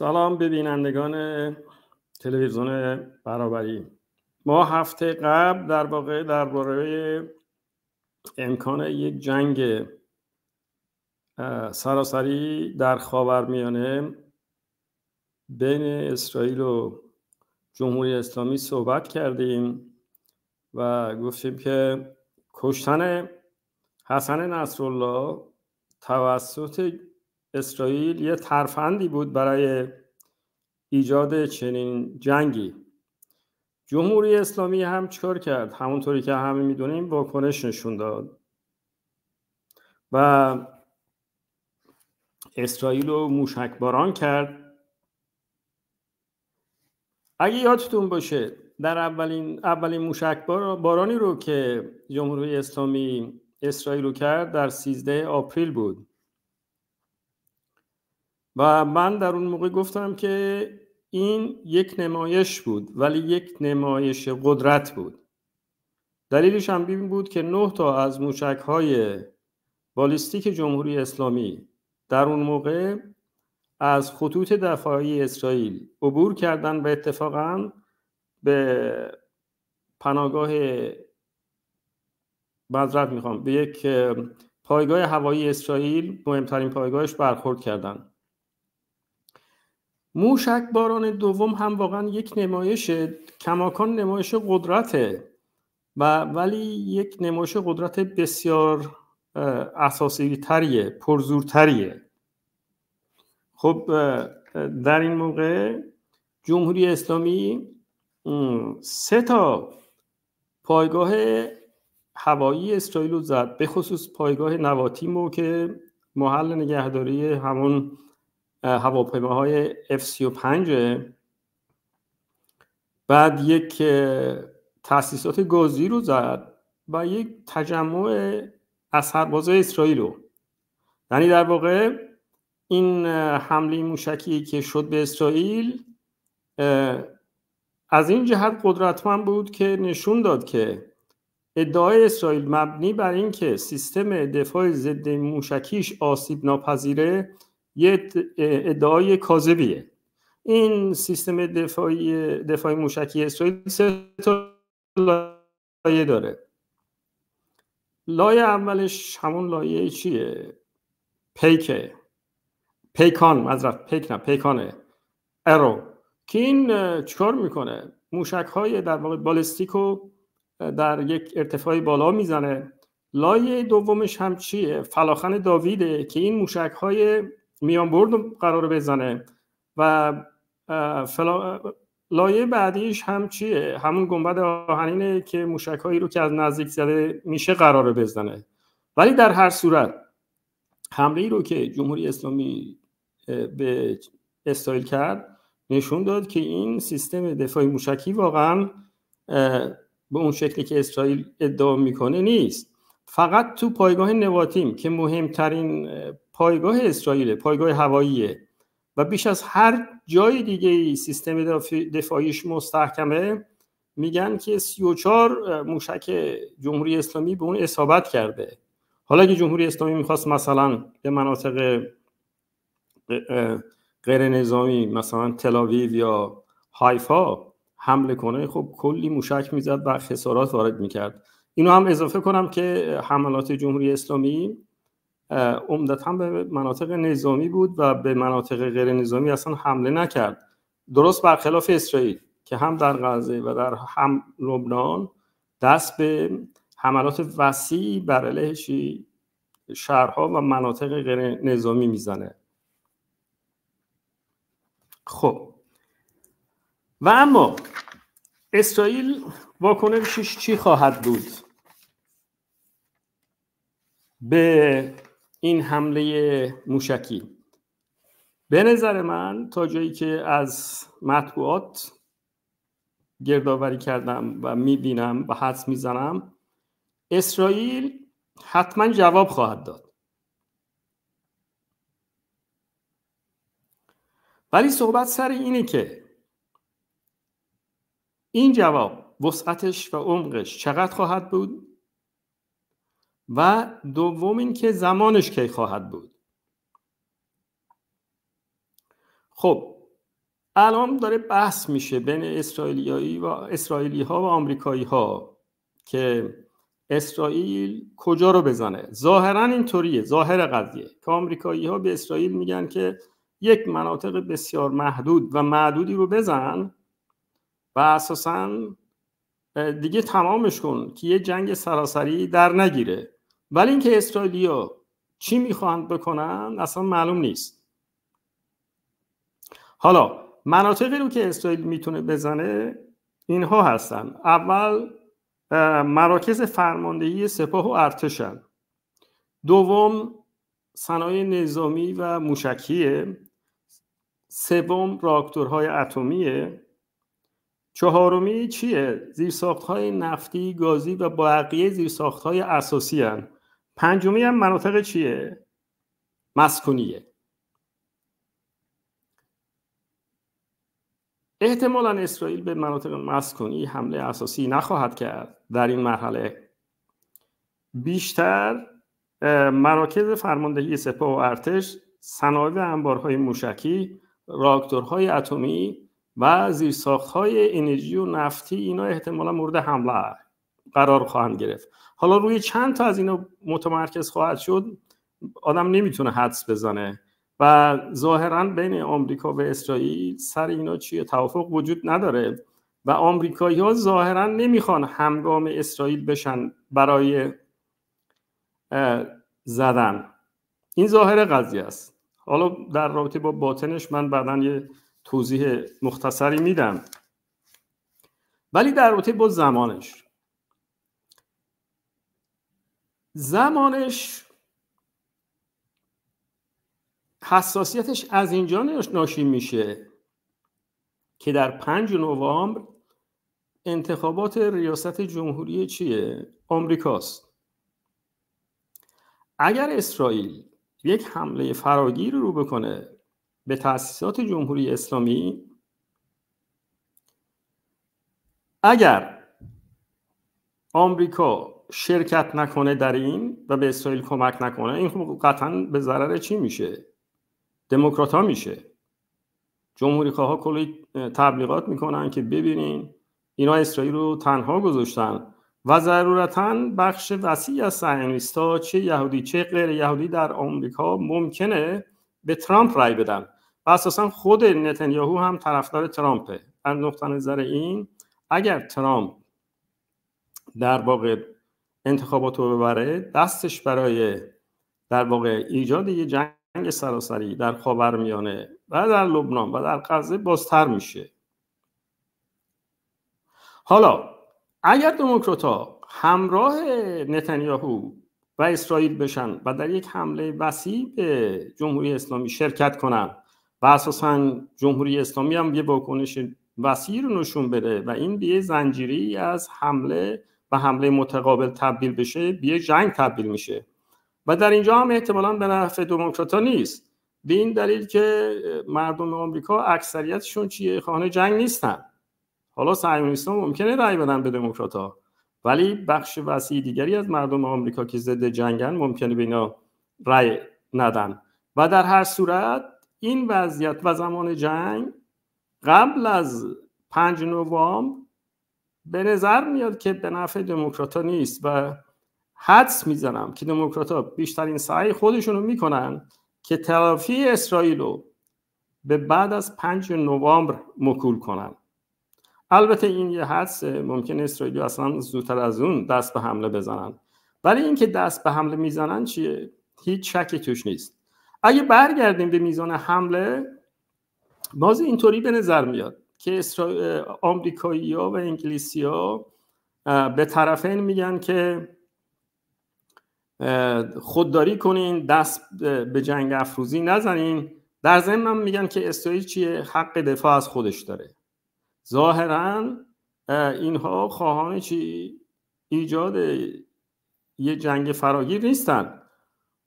سلام به بینندگان تلویزیون برابری ما هفته قبل در واقع درباره امکان یک جنگ سراسری در خاورمیانه بین اسرائیل و جمهوری اسلامی صحبت کردیم و گفتیم که کشتن حسن نصرالله توسط اسرائیل یه ترفندی بود برای ایجاد چنین جنگی جمهوری اسلامی هم چکار کرد همونطوری که همه میدونیم واکنش نشون داد و اسرائیل رو موشک باران کرد اگه یادتون باشه در اولین اولین موشک بارانی رو که جمهوری اسلامی اسرائیل رو کرد در 13 آپریل بود و من در اون موقع گفتم که این یک نمایش بود ولی یک نمایش قدرت بود دلیلش هم این بود که نه تا از موشک های بالیستیک جمهوری اسلامی در اون موقع از خطوط دفاعی اسرائیل عبور کردن و اتفاقا به پناگاه مذرت میخوام به یک پایگاه هوایی اسرائیل مهمترین پایگاهش برخورد کردن موشک باران دوم هم واقعا یک نمایش کماکان نمایش قدرته و ولی یک نمایش قدرت بسیار اساسی تریه پرزورتریه خب در این موقع جمهوری اسلامی سه تا پایگاه هوایی اسرائیل رو زد به خصوص پایگاه نواتیمو که محل نگهداری همون هواپیماهای F-35 بعد یک تاسیسات گازی رو زد و یک تجمع از اسرائیل رو یعنی در واقع این حمله موشکی که شد به اسرائیل از این جهت قدرتمند بود که نشون داد که ادعای اسرائیل مبنی بر اینکه سیستم دفاع ضد موشکیش آسیب ناپذیره یه ادعای کاذبیه این سیستم دفاعی دفاعی موشکی اسرائیل سه تا لایه داره لایه اولش همون لایه چیه پیک پیکان مذرف پیک نه پیکانه ارو که این چکار میکنه موشک های در واقع بالستیک رو در یک ارتفاع بالا میزنه لایه دومش هم چیه فلاخن داویده که این موشک های میان برد قرار بزنه و فلا... لایه بعدیش هم چیه همون گنبد آهنینه که هایی رو که از نزدیک زده میشه قرار بزنه ولی در هر صورت حمله ای رو که جمهوری اسلامی به اسرائیل کرد نشون داد که این سیستم دفاعی موشکی واقعا به اون شکلی که اسرائیل ادعا میکنه نیست فقط تو پایگاه نواتیم که مهمترین پایگاه اسرائیل پایگاه هواییه و بیش از هر جای دیگه سیستم دفاعیش مستحکمه میگن که 34 موشک جمهوری اسلامی به اون اصابت کرده حالا اگه جمهوری اسلامی میخواست مثلا به مناطق غیر نظامی مثلا تلاویو یا هایفا حمله کنه خب کلی موشک میزد و خسارات وارد میکرد اینو هم اضافه کنم که حملات جمهوری اسلامی عمدتا به مناطق نظامی بود و به مناطق غیر نظامی اصلا حمله نکرد درست برخلاف اسرائیل که هم در غزه و در هم لبنان دست به حملات وسیع بر علیه شهرها و مناطق غیر نظامی میزنه خب و اما اسرائیل واکنشش چی خواهد بود به این حمله موشکی به نظر من تا جایی که از مطبوعات گردآوری کردم و میبینم و حدس میزنم اسرائیل حتما جواب خواهد داد ولی صحبت سر اینه که این جواب وسعتش و عمقش چقدر خواهد بود و دوم اینکه زمانش کی خواهد بود خب الان داره بحث میشه بین اسرائیلی‌ها و اسرائیلی ها و آمریکایی ها که اسرائیل کجا رو بزنه ظاهرا اینطوریه ظاهر قضیه که آمریکایی ها به اسرائیل میگن که یک مناطق بسیار محدود و معدودی رو بزن و اساسا دیگه تمامش کن که یه جنگ سراسری در نگیره ولی اینکه اسرائیلیا چی میخواهند بکنن اصلا معلوم نیست حالا مناطقی رو که اسرائیل میتونه بزنه اینها هستن اول مراکز فرماندهی سپاه و ارتشن دوم صنایع نظامی و موشکیه سوم راکتورهای اتمیه چهارمی چیه زیرساختهای نفتی گازی و بقیه زیرساختهای اساسی هن. پنجمی هم مناطق چیه مسکونیه احتمالا اسرائیل به مناطق مسکونی حمله اساسی نخواهد کرد در این مرحله بیشتر مراکز فرماندهی سپاه و ارتش صنایع و انبارهای موشکی راکتورهای اتمی و زیرساختهای انرژی و نفتی اینا احتمالا مورد حمله است قرار خواهند گرفت حالا روی چند تا از اینا متمرکز خواهد شد آدم نمیتونه حدس بزنه و ظاهرا بین آمریکا و اسرائیل سر اینا چیه توافق وجود نداره و آمریکایی ها ظاهرا نمیخوان همگام اسرائیل بشن برای زدن این ظاهر قضیه است حالا در رابطه با باطنش من بعدا یه توضیح مختصری میدم ولی در رابطه با زمانش زمانش حساسیتش از اینجا ناشی میشه که در پنج نوامبر انتخابات ریاست جمهوری چیه؟ آمریکاست اگر اسرائیل یک حمله فراگیر رو بکنه به تاسیسات جمهوری اسلامی اگر آمریکا شرکت نکنه در این و به اسرائیل کمک نکنه این خب قطعا به ضرر چی میشه دموکرات ها میشه جمهوری ها کلی تبلیغات میکنن که ببینین اینا اسرائیل رو تنها گذاشتن و ضرورتا بخش وسیع از سهیونیست چه یهودی چه غیر یهودی در آمریکا ممکنه به ترامپ رای بدن و اساسا خود نتنیاهو هم طرفدار ترامپه از نقطه نظر این اگر ترامپ در واقع انتخابات رو ببره دستش برای در واقع ایجاد یه جنگ سراسری در خاورمیانه و در لبنان و در غزه بازتر میشه حالا اگر دموکرات همراه نتانیاهو و اسرائیل بشن و در یک حمله وسیع به جمهوری اسلامی شرکت کنن و اساسا جمهوری اسلامی هم یه واکنش وسیع رو نشون بده و این به زنجیری از حمله و حمله متقابل تبدیل بشه به جنگ تبدیل میشه و در اینجا هم احتمالا به نفع دموکرات نیست به این دلیل که مردم آمریکا اکثریتشون چیه خانه جنگ نیستن حالا ها ممکنه رأی بدن به دموکرات ولی بخش وسیع دیگری از مردم آمریکا که ضد جنگن ممکنه به اینا رأی ندن و در هر صورت این وضعیت و زمان جنگ قبل از پنج نوامبر به نظر میاد که به نفع دموکرات نیست و حدس میزنم که دموکرات بیشترین سعی خودشون رو میکنن که تلافی اسرائیل رو به بعد از 5 نوامبر مکول کنن البته این یه حدس ممکن اسرائیل اصلا زودتر از اون دست به حمله بزنن ولی اینکه دست به حمله میزنن چیه هیچ شکی توش نیست اگه برگردیم به میزان حمله باز اینطوری به نظر میاد که اسرا... آمریکایی ها و انگلیسی ها به طرفین میگن که خودداری کنین دست به جنگ افروزی نزنین در ضمن میگن که اسرائیل چیه حق دفاع از خودش داره ظاهرا اینها خواهان چی ایجاد یه جنگ فراگیر نیستن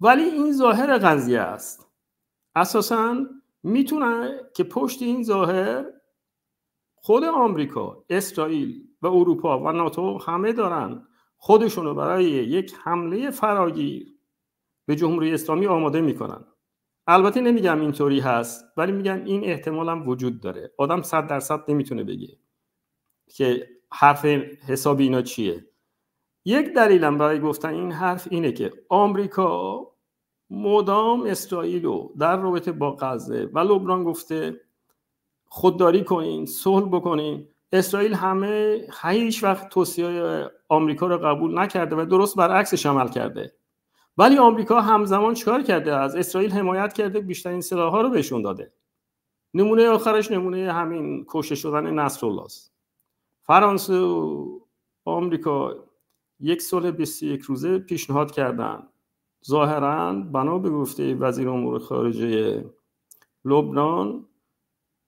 ولی این ظاهر قضیه است اساسا میتونن که پشت این ظاهر خود آمریکا اسرائیل و اروپا و ناتو همه دارن خودشونو برای یک حمله فراگیر به جمهوری اسلامی آماده میکنن البته نمیگم اینطوری هست ولی میگم این هم وجود داره آدم صد درصد نمیتونه بگه که حرف حساب اینا چیه یک دلیلم برای گفتن این حرف اینه که آمریکا مدام اسرائیل رو در رابطه با غزه و لبنان گفته خودداری کنین صلح بکنین اسرائیل همه هیچ وقت توصیه آمریکا رو قبول نکرده و درست برعکسش عمل کرده ولی آمریکا همزمان چکار کرده از اسرائیل حمایت کرده بیشترین ها رو بهشون داده نمونه آخرش نمونه همین کشته شدن نصر است فرانسه و آمریکا یک صلح 21 روزه پیشنهاد کردن ظاهرا بنا به گفته وزیر امور خارجه لبنان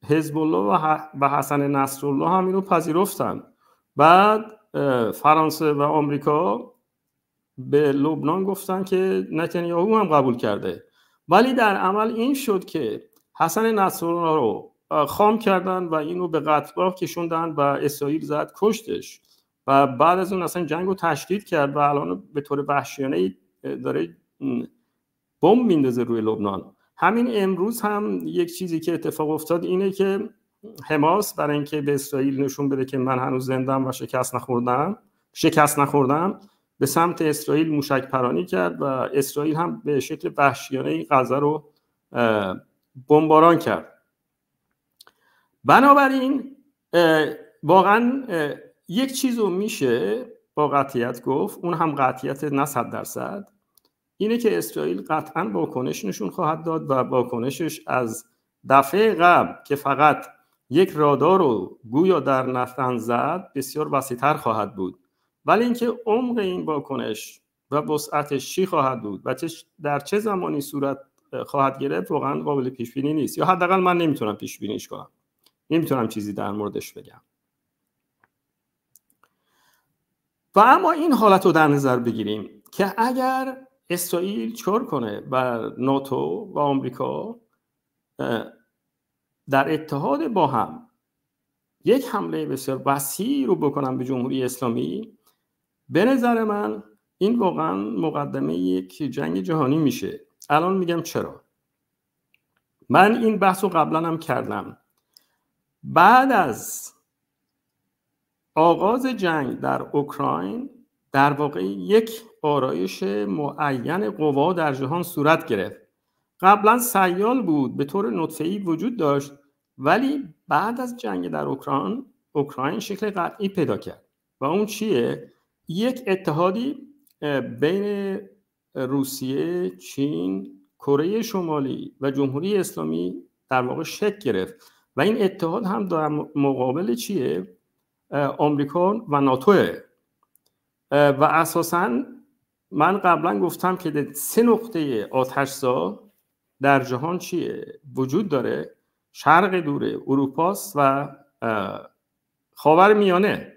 حزب الله و حسن نصرالله هم اینو پذیرفتن بعد فرانسه و آمریکا به لبنان گفتن که نتانیاهو هم قبول کرده ولی در عمل این شد که حسن نصرالله رو خام کردن و اینو به قطبا کشوندن و اسرائیل زد کشتش و بعد از اون اصلا جنگ رو تشدید کرد و الان به طور وحشیانه داره بمب میندازه روی لبنان همین امروز هم یک چیزی که اتفاق افتاد اینه که حماس برای اینکه به اسرائیل نشون بده که من هنوز زندم و شکست نخوردم شکست نخوردم به سمت اسرائیل موشک پرانی کرد و اسرائیل هم به شکل وحشیانه این غزه رو بمباران کرد بنابراین واقعا یک چیز رو میشه با قطعیت گفت اون هم قطعیت نه صد درصد اینه که اسرائیل قطعا واکنش نشون خواهد داد و واکنشش از دفعه قبل که فقط یک رادار رو گویا در نفتن زد بسیار وسیعتر خواهد بود ولی اینکه عمق این واکنش و وسعتش چی خواهد بود و در چه زمانی صورت خواهد گرفت واقعا قابل پیش بینی نیست یا حداقل من نمیتونم پیش بینیش کنم نمیتونم چیزی در موردش بگم و اما این حالت رو در نظر بگیریم که اگر اسرائیل چور کنه و ناتو و آمریکا در اتحاد با هم یک حمله بسیار وسیع رو بکنن به جمهوری اسلامی به نظر من این واقعا مقدمه یک جنگ جهانی میشه الان میگم چرا من این بحث رو قبلا هم کردم بعد از آغاز جنگ در اوکراین در واقع یک آرایش معین قوا در جهان صورت گرفت قبلا سیال بود به طور ای وجود داشت ولی بعد از جنگ در اوکراین اوکراین شکل قطعی پیدا کرد و اون چیه یک اتحادی بین روسیه، چین، کره شمالی و جمهوری اسلامی در واقع شکل گرفت و این اتحاد هم در مقابل چیه آمریکا و ناتو. و اساسا من قبلا گفتم که سه نقطه آتشزا در جهان چیه وجود داره شرق دوره اروپاست و خاور میانه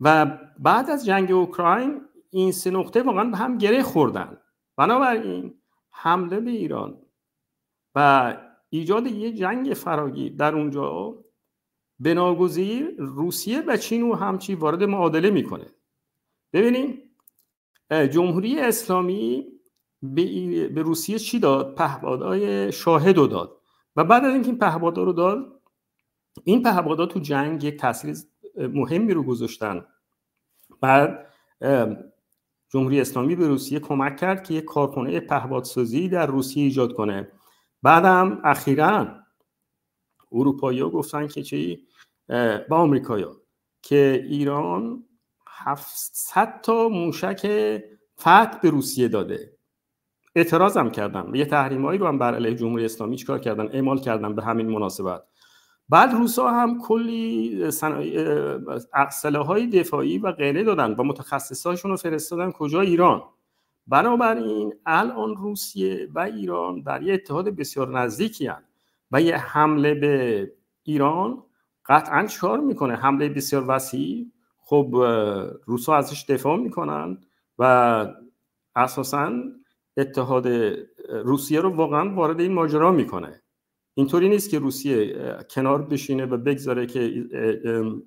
و بعد از جنگ اوکراین این سه نقطه واقعا به هم گره خوردن بنابراین حمله به ایران و ایجاد یه جنگ فراگیر در اونجا بناگذیر روسیه و چین و همچی وارد معادله میکنه ببینیم جمهوری اسلامی به, روسیه چی داد پهبادهای شاهد رو داد و بعد از اینکه این پهبادها رو داد این پهبادها تو جنگ یک تاثیر مهمی رو گذاشتن بعد جمهوری اسلامی به روسیه کمک کرد که یک کارخانه پهبادسازی در روسیه ایجاد کنه بعدم اخیرا اروپایی ها گفتن که چی با آمریکایا که ایران 700 تا موشک فت به روسیه داده اعتراضم کردن یه تحریمایی رو هم بر علیه جمهوری اسلامی چکار کردن اعمال کردن به همین مناسبت بعد روسا هم کلی های دفاعی و غیره دادن و متخصصاشون رو فرستادن کجا ایران بنابراین الان روسیه و ایران در یه اتحاد بسیار نزدیکی هن و یه حمله به ایران قطعا چهار میکنه حمله بسیار وسیع خب روسا ازش دفاع میکنن و اساسا اتحاد روسیه رو واقعا وارد این ماجرا میکنه اینطوری نیست که روسیه کنار بشینه و بگذاره که ایران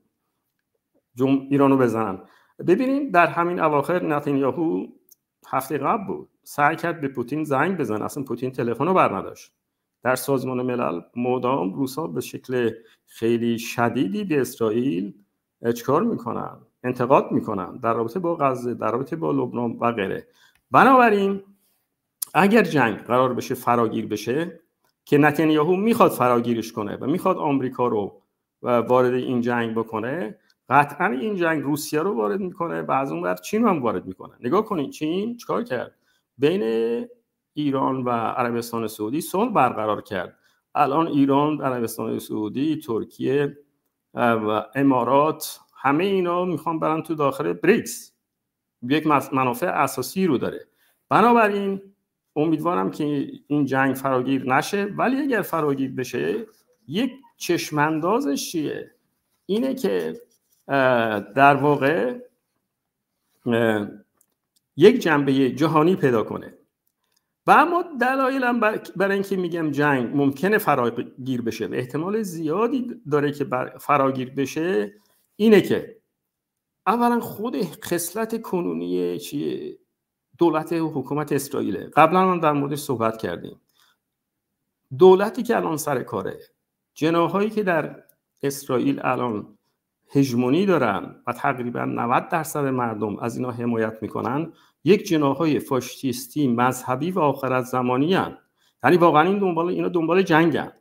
ایرانو بزنن ببینیم در همین اواخر نتانیاهو هفته قبل بود سعی کرد به پوتین زنگ بزن اصلا پوتین تلفن رو برنداشت در سازمان ملل مدام روسا به شکل خیلی شدیدی به اسرائیل چکار میکنن انتقاد میکنن در رابطه با غزه در رابطه با لبنان و غیره بنابراین اگر جنگ قرار بشه فراگیر بشه که نتانیاهو میخواد فراگیرش کنه و میخواد آمریکا رو وارد این جنگ بکنه قطعا این جنگ روسیه رو وارد میکنه و از اون چین هم وارد میکنه نگاه کنید چین چکار کرد بین ایران و عربستان سعودی صلح برقرار کرد الان ایران عربستان سعودی ترکیه و امارات همه اینا میخوان برن تو داخل بریکس یک منافع اساسی رو داره بنابراین امیدوارم که این جنگ فراگیر نشه ولی اگر فراگیر بشه یک چشماندازش چیه اینه که در واقع یک جنبه جهانی پیدا کنه و اما دلایلم برای اینکه میگم جنگ ممکنه فراگیر بشه و احتمال زیادی داره که فراگیر بشه اینه که اولا خود خصلت کنونی چیه دولت حکومت اسرائیل قبلا هم در موردش صحبت کردیم دولتی که الان سر کاره جناهایی که در اسرائیل الان هژمونی دارن و تقریبا 90 درصد مردم از اینا حمایت میکنن یک جناهای فاشیستی مذهبی و از زمانی هم. یعنی واقعا این دنبال اینا دنبال جنگ هم.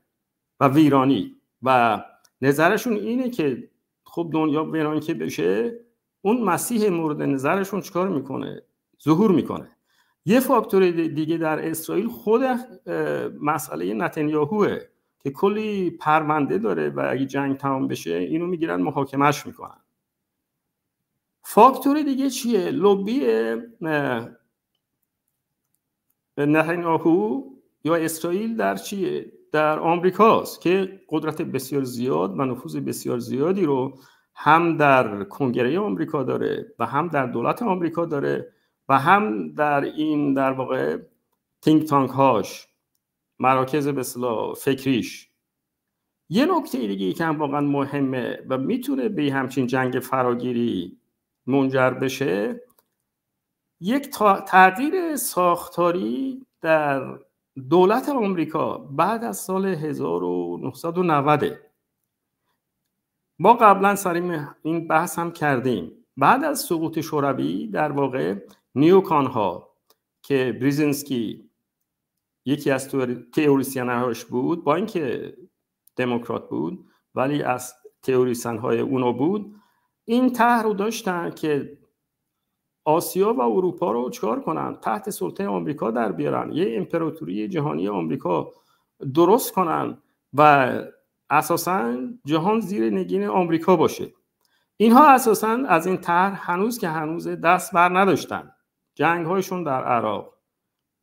و ویرانی و نظرشون اینه که خب دنیا ویرانی که بشه اون مسیح مورد نظرشون چکار میکنه ظهور میکنه یه فاکتور دیگه در اسرائیل خود مسئله نتنیاهوه که کلی پرونده داره و اگه جنگ تمام بشه اینو میگیرن محاکمهش میکنن فاکتور دیگه چیه لوبی آهو یا اسرائیل در چیه در آمریکاست که قدرت بسیار زیاد و نفوذ بسیار زیادی رو هم در کنگره آمریکا داره و هم در دولت آمریکا داره و هم در این در واقع تینک تانک هاش مراکز به فکریش یه نکته دیگه که هم واقعا مهمه و میتونه به همچین جنگ فراگیری منجر بشه یک تغییر ساختاری در دولت آمریکا بعد از سال 1990 ما قبلا سر این بحث هم کردیم بعد از سقوط شوروی در واقع نیوکان ها که بریزنسکی یکی از هاش بود با اینکه دموکرات بود ولی از تئوریسین های اونو بود این ته رو داشتن که آسیا و اروپا رو چکار کنن تحت سلطه آمریکا در بیارن یه امپراتوری جهانی آمریکا درست کنن و اساسا جهان زیر نگین آمریکا باشه اینها اساسا از این تهر، هنوز که هنوز دست بر نداشتن جنگ هایشون در عراق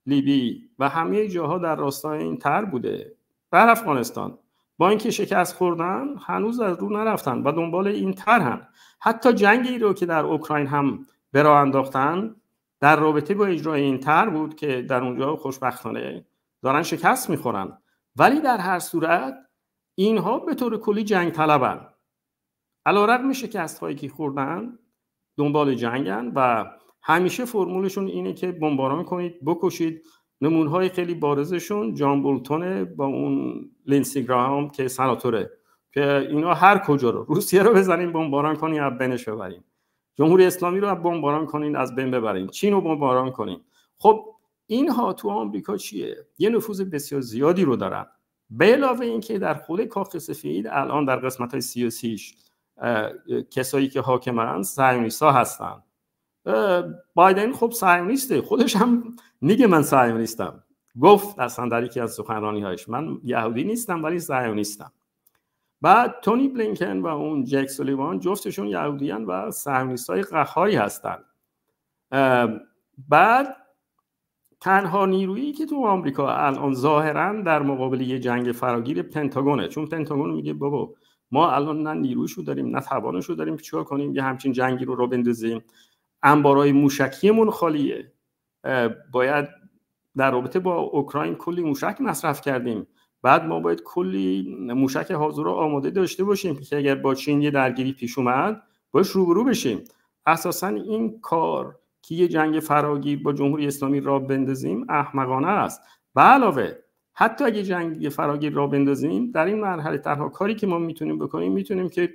لیبی و همه جاها در راستای این تر بوده در افغانستان بانک شکست خوردن هنوز از رو نرفتن و دنبال این هم حتی جنگی رو که در اوکراین هم به راه انداختن در رابطه با اجرای این تر بود که در اونجا خوشبختانه دارن شکست میخورن ولی در هر صورت اینها به طور کلی جنگ طلبن علیرغم شکست هایی که خوردن دنبال جنگن و همیشه فرمولشون اینه که بمباران کنید بکشید نمونه های خیلی بارزشون جان بولتونه با اون لینسی که سناتوره که اینا هر کجا رو روسیه رو بزنیم بمباران کنیم از بینش ببریم جمهوری اسلامی رو بمباران کنین از بین ببرین چین رو بمباران کنین خب اینها تو آمریکا چیه یه نفوذ بسیار زیادی رو دارن به علاوه اینکه در خود کاخ سفید الان در قسمت های سیاسیش کسایی که حاکمان سیونیست ها هستن بایدن خب سیونیسته خودش هم میگه من صهیونیستم گفت اصلا در از سخنرانی هایش من یهودی نیستم ولی صهیونیستم بعد تونی بلینکن و اون جک سولیوان جفتشون یهودیان و سهیونیست های هستن. هستن بعد تنها نیرویی که تو آمریکا الان ظاهرا در مقابل یه جنگ فراگیر پنتاگونه چون پنتاگون میگه بابا ما الان نه نیرویشو داریم نه توانشو داریم چیکار کنیم یه همچین جنگی رو رو بندازیم انبارای موشکیمون خالیه باید در رابطه با اوکراین کلی موشک مصرف کردیم بعد ما باید کلی موشک حاضر رو آماده داشته باشیم که اگر با چین یه درگیری پیش اومد باش روبرو بشیم اساسا این کار که یه جنگ فراگیر با جمهوری اسلامی را بندازیم احمقانه است به علاوه حتی اگه جنگ فراگیر را بندازیم در این مرحله تنها کاری که ما میتونیم بکنیم میتونیم که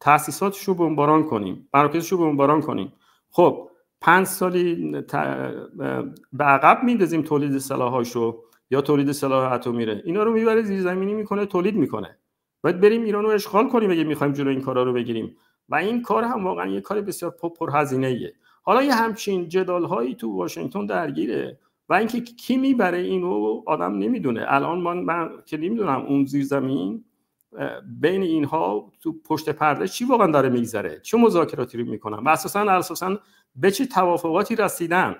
تاسیساتش رو بمباران کنیم مراکزش رو بمباران کنیم خب پنج سالی به عقب میندازیم تولید سلاحاشو یا تولید سلاح اتمی ره اینا رو میبره زیرزمینی میکنه تولید میکنه باید بریم ایران رو اشغال کنیم اگه میخوایم جلو این کارا رو بگیریم و این کار هم واقعا یه کار بسیار هزینه ایه حالا یه همچین جدال هایی تو واشنگتن درگیره و اینکه کی میبره اینو آدم نمیدونه الان من, من که نمیدونم اون زیرزمین بین اینها تو پشت پرده چی واقعا داره میگذره چه مذاکراتی رو میکنن و اساسا اساسا به چه توافقاتی رسیدن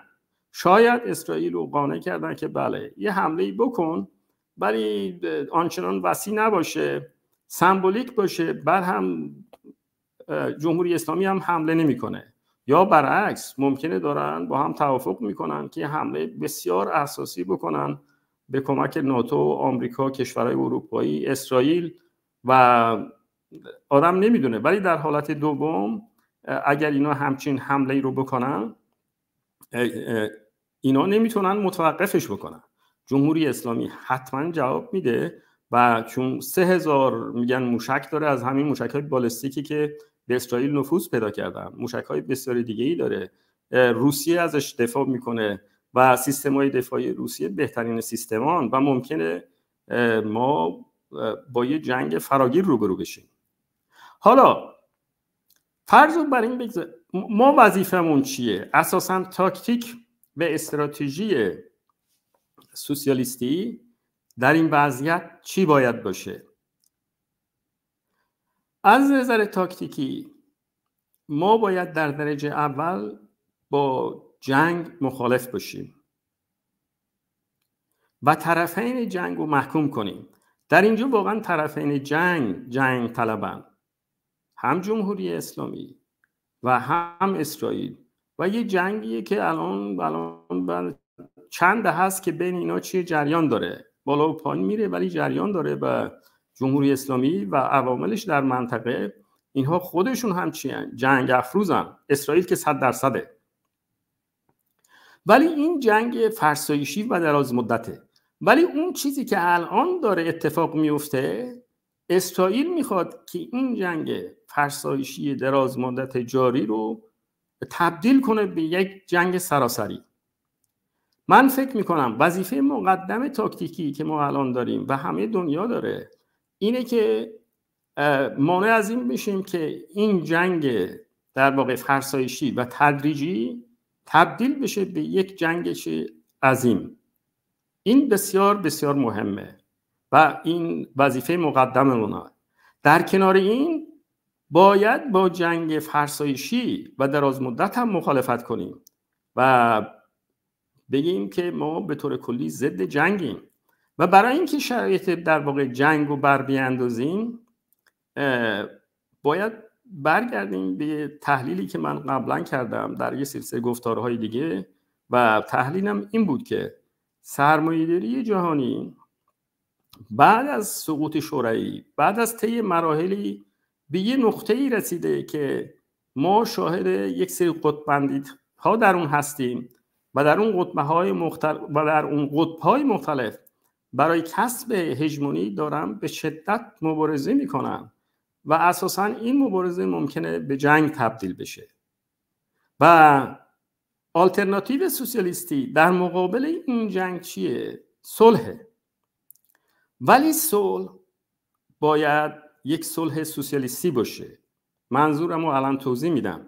شاید اسرائیل رو قانع کردن که بله یه حمله بکن ولی آنچنان وسیع نباشه سمبولیک باشه بر هم جمهوری اسلامی هم حمله نمیکنه یا برعکس ممکنه دارن با هم توافق میکنن که حمله بسیار اساسی بکنن به کمک ناتو آمریکا کشورهای اروپایی اسرائیل و آدم نمیدونه ولی در حالت دوم اگر اینا همچین حمله ای رو بکنن اینا نمیتونن متوقفش بکنن جمهوری اسلامی حتما جواب میده و چون سه هزار میگن موشک داره از همین موشک های بالستیکی که به اسرائیل نفوذ پیدا کردن موشک های بسیار دیگه ای داره روسیه ازش دفاع میکنه و سیستم های دفاعی روسیه بهترین سیستمان و ممکنه ما با یه جنگ فراگیر روبرو بشیم حالا فرض بر این بگذار ما وظیفمون چیه اساسا تاکتیک و استراتژی سوسیالیستی در این وضعیت چی باید باشه از نظر تاکتیکی ما باید در درجه اول با جنگ مخالف باشیم و طرفین جنگ رو محکوم کنیم در اینجا واقعا طرفین جنگ جنگ طلبن هم جمهوری اسلامی و هم اسرائیل و یه جنگیه که الان الان چند هست که بین اینا چیه جریان داره بالا و پایین میره ولی جریان داره و جمهوری اسلامی و عواملش در منطقه اینها خودشون هم چیان جنگ افروزن اسرائیل که صد درصده ولی این جنگ فرسایشی و دراز مدته ولی اون چیزی که الان داره اتفاق میفته اسرائیل میخواد که این جنگ فرسایشی دراز مدت جاری رو تبدیل کنه به یک جنگ سراسری من فکر میکنم وظیفه مقدم تاکتیکی که ما الان داریم و همه دنیا داره اینه که مانع از این بشیم که این جنگ در واقع فرسایشی و تدریجی تبدیل بشه به یک جنگش عظیم این بسیار بسیار مهمه و این وظیفه مقدممونه در کنار این باید با جنگ فرسایشی و درازمدت مدت هم مخالفت کنیم و بگیم که ما به طور کلی ضد جنگیم و برای اینکه شرایط در واقع جنگ رو بر بیاندازیم باید برگردیم به تحلیلی که من قبلا کردم در یه سلسله گفتارهای دیگه و تحلیلم این بود که سرمایهداری جهانی بعد از سقوط شوروی بعد از طی مراحلی به یه نقطه ای رسیده که ما شاهد یک سری قطبندیت ها در اون هستیم و در اون قطبه های مختلف و در اون قطب های مختلف برای کسب هژمونی دارن به شدت مبارزه میکنن و اساسا این مبارزه ممکنه به جنگ تبدیل بشه و آلترناتیو سوسیالیستی در مقابل این جنگ چیه صلح ولی صلح باید یک صلح سوسیالیستی باشه منظورم رو الان توضیح میدم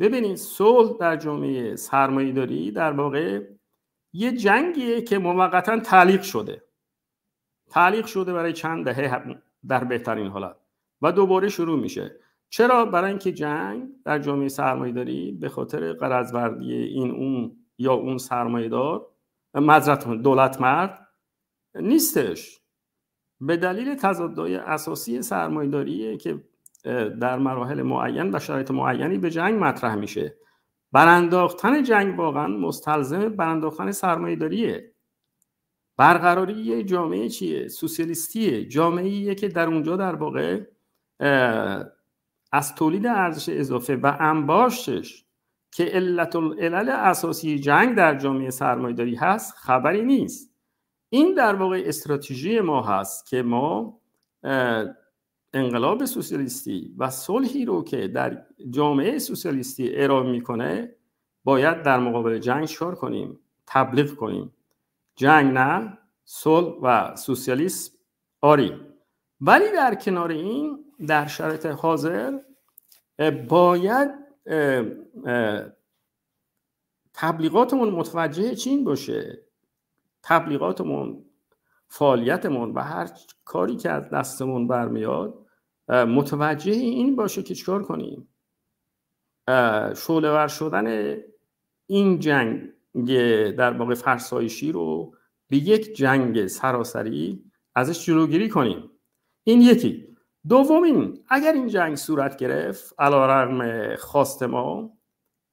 ببینید صلح در جامعه سرمایه داری در واقع یه جنگیه که موقتا تعلیق شده تعلیق شده برای چند دهه در بهترین حالت و دوباره شروع میشه چرا برای اینکه جنگ در جامعه سرمایه داری به خاطر قرضوردی این اون یا اون سرمایه دار مزرت دولت مرد نیستش به دلیل تضادهای اساسی سرمایه که در مراحل معین و شرایط معینی به جنگ مطرح میشه برانداختن جنگ واقعا مستلزم برانداختن سرمایه داریه برقراری جامعه چیه سوسیالیستیه جامعه که در اونجا در واقع از تولید ارزش اضافه و انباشتش که علت العلل اساسی جنگ در جامعه سرمایداری هست خبری نیست این در واقع استراتژی ما هست که ما انقلاب سوسیالیستی و صلحی رو که در جامعه سوسیالیستی ارائه میکنه باید در مقابل جنگ شار کنیم تبلیغ کنیم جنگ نه صلح و سوسیالیسم آری ولی در کنار این در شرایط حاضر باید تبلیغاتمون متوجه چین باشه تبلیغاتمون فعالیتمون و هر کاری که از دستمون برمیاد متوجه این باشه که چکار کنیم شعله شدن این جنگ در واقع فرسایشی رو به یک جنگ سراسری ازش جلوگیری کنیم این یکی دومین اگر این جنگ صورت گرفت علیرغم خواست ما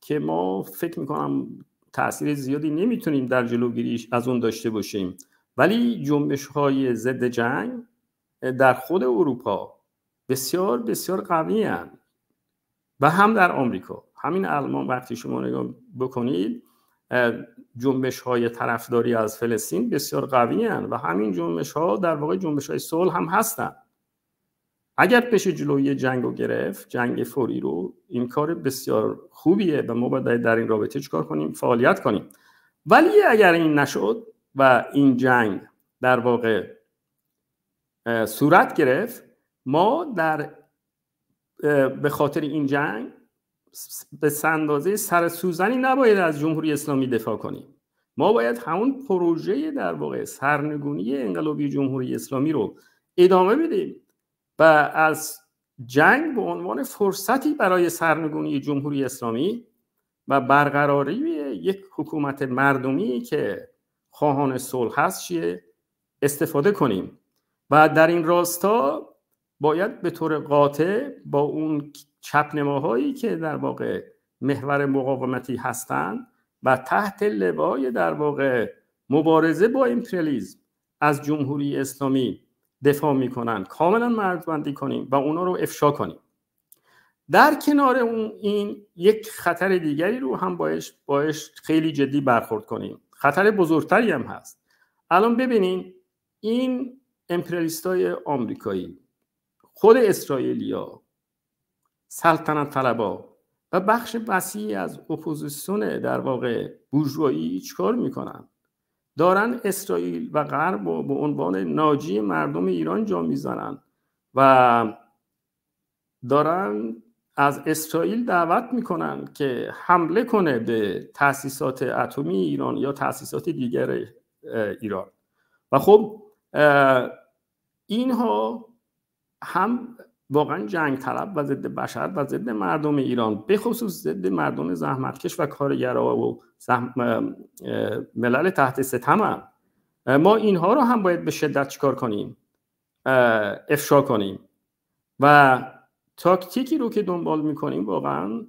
که ما فکر میکنم تاثیر زیادی نمیتونیم در جلوگیریش از اون داشته باشیم ولی جنبش های ضد جنگ در خود اروپا بسیار بسیار قوی و هم در آمریکا همین آلمان وقتی شما نگاه بکنید جنبش های طرفداری از فلسطین بسیار قوی و همین جنبش ها در واقع جنبش های صلح هم هستند اگر بشه جلوی جنگ رو گرفت جنگ فوری رو این کار بسیار خوبیه و ما باید در این رابطه چکار کنیم فعالیت کنیم ولی اگر این نشد و این جنگ در واقع صورت گرفت ما در به خاطر این جنگ به سندازه سر نباید از جمهوری اسلامی دفاع کنیم ما باید همون پروژه در واقع سرنگونی انقلابی جمهوری اسلامی رو ادامه بدیم و از جنگ به عنوان فرصتی برای سرنگونی جمهوری اسلامی و برقراری یک حکومت مردمی که خواهان صلح هست چیه استفاده کنیم و در این راستا باید به طور قاطع با اون چپنماهایی که در واقع محور مقاومتی هستند و تحت لوای در واقع مبارزه با امپریالیزم از جمهوری اسلامی دفاع میکنن کاملا مرزبندی کنیم و اونا رو افشا کنیم در کنار اون این یک خطر دیگری رو هم باش باش خیلی جدی برخورد کنیم خطر بزرگتری هم هست الان ببینین این های آمریکایی خود اسرائیلیا سلطنت طلبا و بخش وسیعی از اپوزیسیون در واقع بورژوایی چیکار میکنن دارن اسرائیل و غرب و به عنوان ناجی مردم ایران جا میزنن و دارن از اسرائیل دعوت میکنن که حمله کنه به تاسیسات اتمی ایران یا تاسیسات دیگر ایران و خب اینها هم واقعا جنگ طلب و ضد بشر و ضد مردم ایران به خصوص ضد مردم زحمتکش و کارگرا و زحم... ملل تحت ستم هم. ما اینها رو هم باید به شدت چیکار کنیم افشا کنیم و تاکتیکی رو که دنبال میکنیم واقعا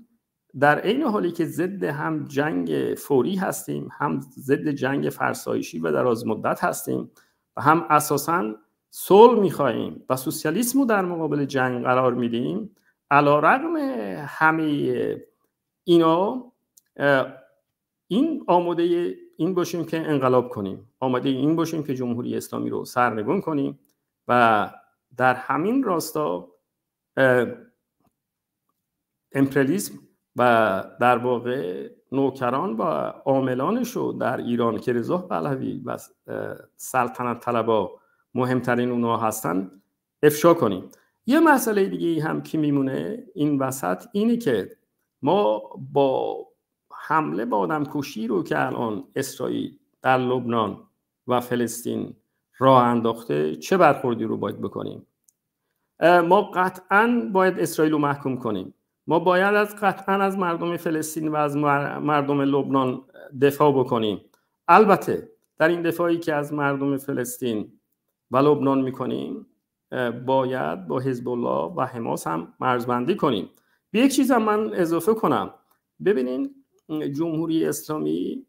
در عین حالی که ضد هم جنگ فوری هستیم هم ضد جنگ فرسایشی و دراز مدت هستیم و هم اساساً صلح میخواهیم و سوسیالیسم رو در مقابل جنگ قرار میدیم علا رقم همه اینا این آماده این باشیم که انقلاب کنیم آماده این باشیم که جمهوری اسلامی رو سرنگون کنیم و در همین راستا امپریالیسم و در واقع نوکران و عاملانش رو در ایران که رضا پهلوی و سلطنت طلبا مهمترین اونها هستن افشا کنیم یه مسئله دیگه هم که میمونه این وسط اینه که ما با حمله با آدم کشی رو که الان اسرائیل در لبنان و فلسطین راه انداخته چه برخوردی رو باید بکنیم ما قطعا باید اسرائیل رو محکوم کنیم ما باید از قطعا از مردم فلسطین و از مردم لبنان دفاع بکنیم البته در این دفاعی که از مردم فلسطین و لبنان میکنیم باید با حزب الله و حماس هم مرزبندی کنیم به یک چیز من اضافه کنم ببینین جمهوری اسلامی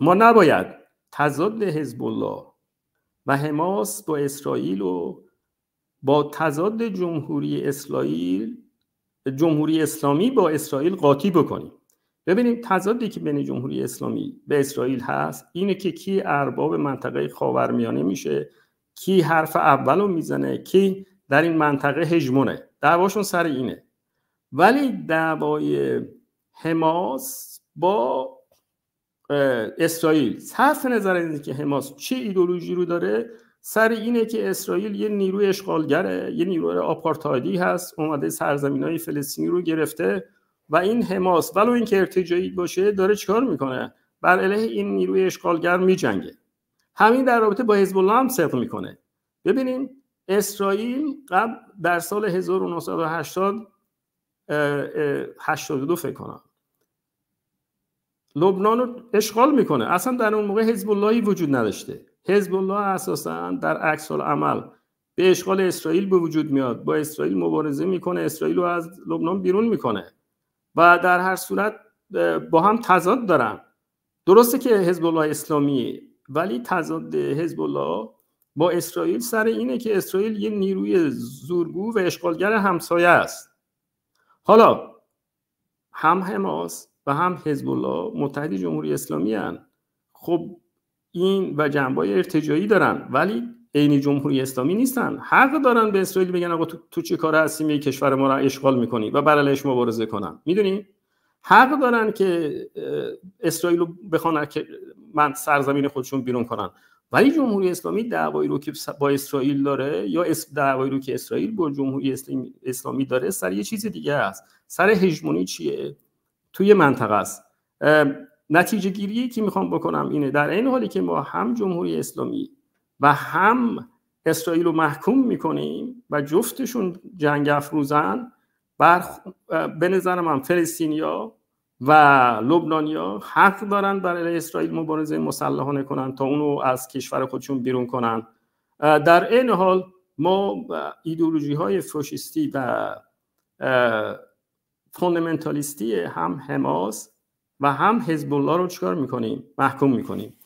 ما نباید تضاد حزب الله و حماس با اسرائیل و با تضاد جمهوری اسرائیل جمهوری اسلامی با اسرائیل قاطی بکنیم ببینیم تضادی که بین جمهوری اسلامی به اسرائیل هست اینه که کی ارباب منطقه خاورمیانه میشه کی حرف اول رو میزنه کی در این منطقه هجمونه دعواشون سر اینه ولی دعوای حماس با اسرائیل صرف نظر اینه که حماس چه ایدولوژی رو داره سر اینه که اسرائیل یه نیروی اشغالگره یه نیروی آپارتایدی هست اومده سرزمین های فلسطینی رو گرفته و این حماس ولو اینکه ارتجایی باشه داره چیکار میکنه بر علیه این نیروی اشغالگر میجنگه همین در رابطه با حزب الله هم صدق میکنه ببینیم اسرائیل قبل در سال 1980 82 فکر کنم لبنان رو اشغال میکنه اصلا در اون موقع حزب اللهی وجود نداشته حزب الله اساسا در عکس عمل به اشغال اسرائیل به وجود میاد با اسرائیل مبارزه میکنه اسرائیل رو از لبنان بیرون میکنه و در هر صورت با هم تضاد دارن درسته که حزب الله اسلامی ولی تضاد حزب الله با اسرائیل سر اینه که اسرائیل یه نیروی زورگو و اشغالگر همسایه است حالا هم حماس و هم حزب الله متحد جمهوری اسلامی هن. خب این و جنبای ارتجایی دارن ولی عین جمهوری اسلامی نیستن حق دارن به اسرائیل بگن آقا تو, تو چی کار هستی می کشور ما را اشغال میکنی و برالش مبارزه کنن میدونی حق دارن که اسرائیل رو بخوان من سرزمین خودشون بیرون کنن ولی جمهوری اسلامی دعوایی رو که با اسرائیل داره یا دعوایی رو که اسرائیل با جمهوری اسلامی داره سر یه چیز دیگه است سر هژمونی چیه توی منطقه است نتیجه گیری که میخوام بکنم اینه در این حالی که ما هم جمهوری اسلامی و هم اسرائیل رو محکوم میکنیم و جفتشون جنگ افروزن بر به نظر من فلسطینیا و لبنانیا حق دارن برای اسرائیل مبارزه مسلحانه کنن تا اونو از کشور خودشون بیرون کنن در این حال ما ایدولوژی های فاشیستی و فوندمنتالیستی هم حماس و هم حزب الله رو چکار میکنیم محکوم میکنیم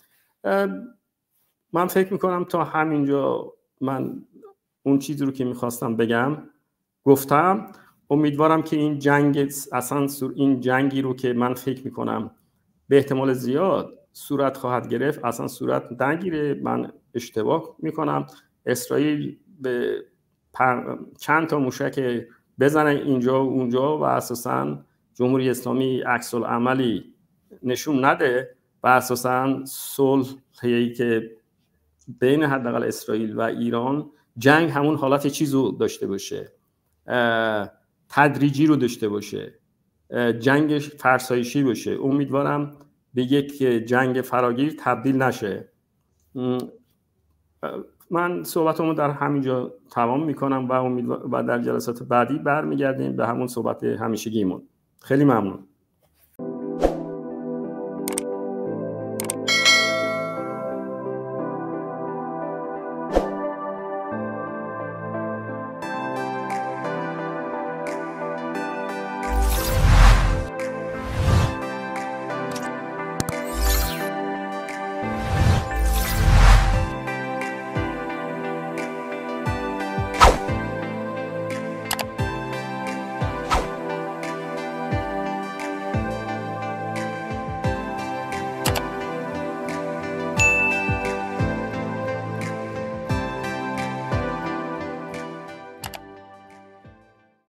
من فکر میکنم تا همینجا من اون چیزی رو که میخواستم بگم گفتم امیدوارم که این جنگ اصلا این جنگی رو که من فکر میکنم به احتمال زیاد صورت خواهد گرفت اصلا صورت نگیره من اشتباه میکنم اسرائیل به پر... چند تا موشک بزنه اینجا و اونجا و اساسا جمهوری اسلامی عکس عملی نشون نده و اساسا صلحی که بین حداقل اسرائیل و ایران جنگ همون حالت چیزو داشته باشه تدریجی رو داشته باشه جنگ فرسایشی باشه امیدوارم به یک جنگ فراگیر تبدیل نشه من صحبتمو در همینجا تمام میکنم و, و در جلسات بعدی برمیگردیم به همون صحبت همیشگیمون خیلی ممنون